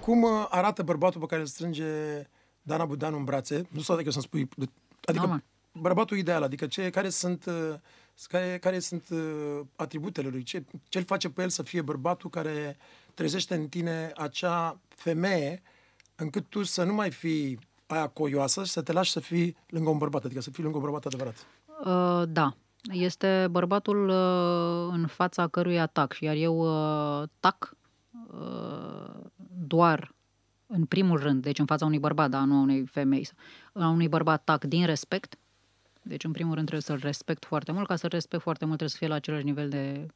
Cum uh, arată bărbatul pe care îl strânge Dana Budanu în brațe? Nu știu dacă să-mi spui... Adică Mama. bărbatul ideal, adică ce, care sunt... Uh, care, care sunt uh, atributele lui? Ce îl face pe el să fie bărbatul care trezește în tine acea femeie încât tu să nu mai fii aia coioasă și să te lași să fii lângă un bărbat, adică să fii lângă un bărbat adevărat? Uh, da. Este bărbatul uh, în fața căruia tac, iar eu uh, tac uh, doar în primul rând, deci în fața unui bărbat, dar nu a unei femei, a unui bărbat tac din respect, deci în primul rând trebuie să-l respect foarte mult, ca să-l respect foarte mult trebuie să fie la același nivel de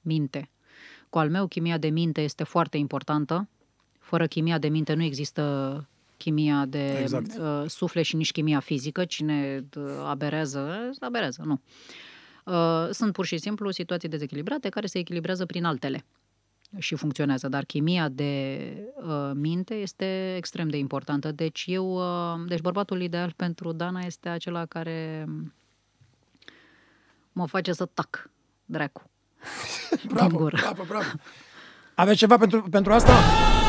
minte. Cu al meu, chimia de minte este foarte importantă. Fără chimia de minte nu există chimia de exact. uh, suflet și nici chimia fizică. Cine uh, aberează, aberează, nu. Uh, sunt pur și simplu situații dezechilibrate care se echilibrează prin altele și funcționează, dar chimia de uh, minte este extrem de importantă. Deci eu, uh, deci bărbatul ideal pentru Dana este acela care mm, mă face să tac, dracu. bravo, bravo, bravo. Aveți ceva pentru, pentru asta?